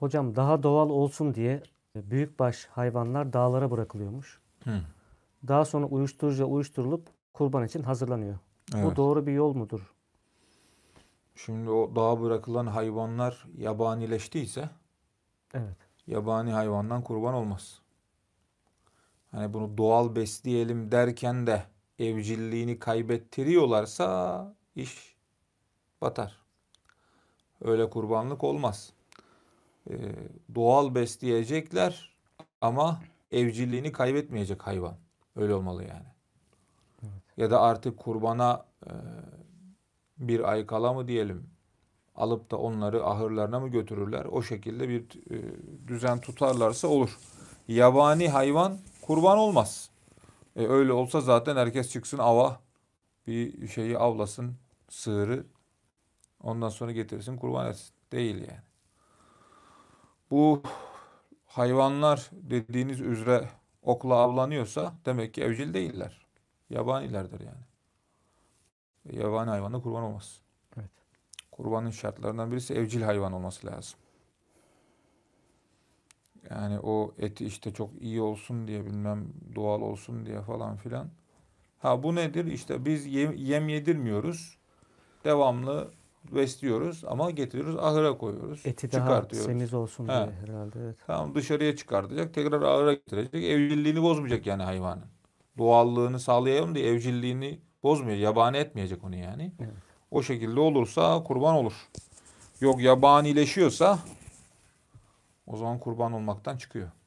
Hocam daha doğal olsun diye e, büyükbaş hayvanlar dağlara bırakılıyormuş. Hı. Daha sonra uyuşturucu uyuşturulup kurban için hazırlanıyor. Evet. Bu doğru bir yol mudur? Şimdi o dağa bırakılan hayvanlar yabanileştiyse evet. yabani hayvandan kurban olmaz. Hani bunu doğal besleyelim derken de evcilliğini kaybettiriyorlarsa iş batar. Öyle kurbanlık olmaz. E, doğal besleyecekler ama evcilliğini kaybetmeyecek hayvan. Öyle olmalı yani. Ya da artık kurbana e, bir ay kala mı diyelim alıp da onları ahırlarına mı götürürler? O şekilde bir e, düzen tutarlarsa olur. Yabani hayvan kurban olmaz. E, öyle olsa zaten herkes çıksın ava bir şeyi avlasın sığırı ondan sonra getirsin kurban etsin. Değil yani bu hayvanlar dediğiniz üzere okla avlanıyorsa demek ki evcil değiller. Yabanilerdir yani. Yabani hayvanı kurban olmaz. Evet. Kurbanın şartlarından birisi evcil hayvan olması lazım. Yani o eti işte çok iyi olsun diye bilmem doğal olsun diye falan filan. Ha bu nedir? İşte biz yem, yem yedirmiyoruz. Devamlı besliyoruz ama getiriyoruz ahıra koyuyoruz. Eti daha semiz olsun diye He. herhalde. Evet. Tamam dışarıya çıkartacak tekrar ahıra getirecek. Evcilliğini bozmayacak yani hayvanın. Doğallığını sağlayalım diye evcilliğini bozmuyor. Yabani etmeyecek onu yani. Evet. O şekilde olursa kurban olur. Yok yabanileşiyorsa o zaman kurban olmaktan çıkıyor.